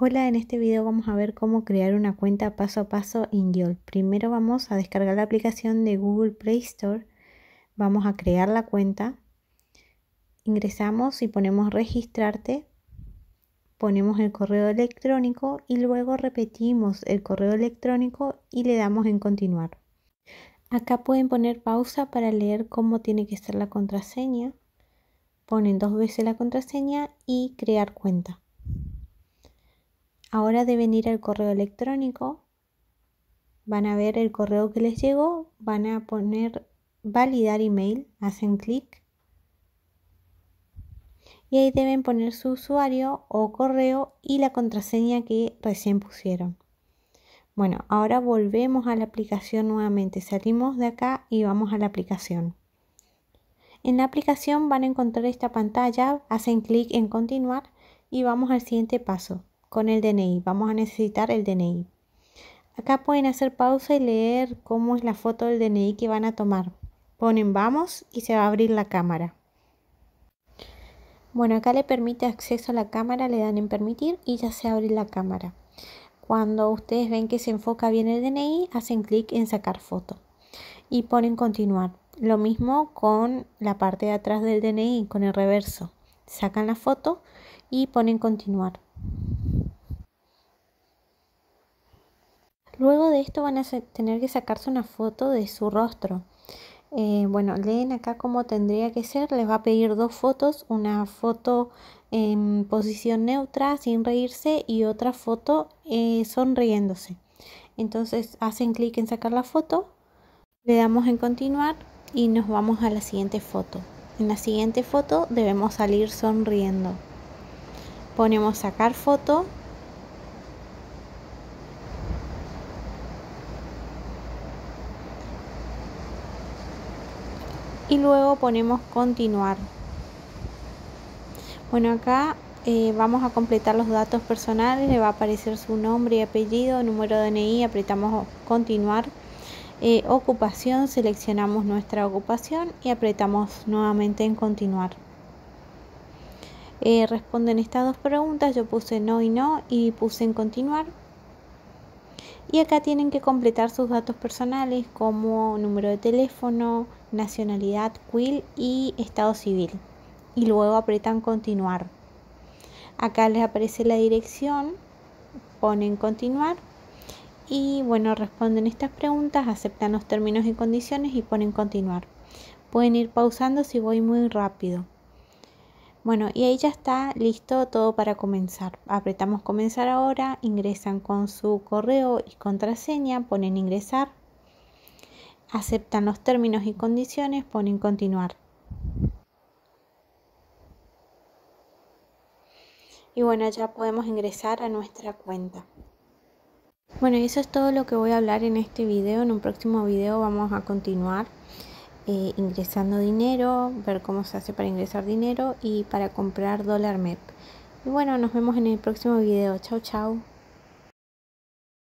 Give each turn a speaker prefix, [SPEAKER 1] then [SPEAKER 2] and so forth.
[SPEAKER 1] Hola, en este video vamos a ver cómo crear una cuenta paso a paso en Yol. Primero vamos a descargar la aplicación de Google Play Store. Vamos a crear la cuenta. Ingresamos y ponemos registrarte. Ponemos el correo electrónico y luego repetimos el correo electrónico y le damos en continuar. Acá pueden poner pausa para leer cómo tiene que ser la contraseña. Ponen dos veces la contraseña y crear cuenta. Ahora deben ir al correo electrónico, van a ver el correo que les llegó, van a poner validar email, hacen clic y ahí deben poner su usuario o correo y la contraseña que recién pusieron. Bueno, ahora volvemos a la aplicación nuevamente, salimos de acá y vamos a la aplicación. En la aplicación van a encontrar esta pantalla, hacen clic en continuar y vamos al siguiente paso con el DNI. Vamos a necesitar el DNI. Acá pueden hacer pausa y leer cómo es la foto del DNI que van a tomar. Ponen vamos y se va a abrir la cámara. Bueno, acá le permite acceso a la cámara, le dan en permitir y ya se abre la cámara. Cuando ustedes ven que se enfoca bien el DNI, hacen clic en sacar foto y ponen continuar. Lo mismo con la parte de atrás del DNI, con el reverso. Sacan la foto y ponen continuar. Luego de esto van a tener que sacarse una foto de su rostro. Eh, bueno, leen acá cómo tendría que ser. Les va a pedir dos fotos, una foto en posición neutra, sin reírse, y otra foto eh, sonriéndose. Entonces hacen clic en sacar la foto, le damos en continuar y nos vamos a la siguiente foto. En la siguiente foto debemos salir sonriendo. Ponemos sacar foto y luego ponemos continuar. Bueno, acá eh, vamos a completar los datos personales, le va a aparecer su nombre y apellido, número de DNI, apretamos continuar. Eh, ocupación, seleccionamos nuestra ocupación y apretamos nuevamente en continuar. Eh, responden estas dos preguntas, yo puse no y no y puse en continuar. Y acá tienen que completar sus datos personales como número de teléfono, nacionalidad, quill y estado civil. Y luego apretan continuar. Acá les aparece la dirección, ponen continuar y bueno, responden estas preguntas, aceptan los términos y condiciones y ponen continuar. Pueden ir pausando si voy muy rápido. Bueno, y ahí ya está listo todo para comenzar. Apretamos comenzar ahora, ingresan con su correo y contraseña, ponen ingresar, aceptan los términos y condiciones, ponen continuar. Y bueno, ya podemos ingresar a nuestra cuenta. Bueno, eso es todo lo que voy a hablar en este video. En un próximo video vamos a continuar eh, ingresando dinero, ver cómo se hace para ingresar dinero y para comprar dólar MEP. Y bueno, nos vemos en el próximo video. Chao, chao.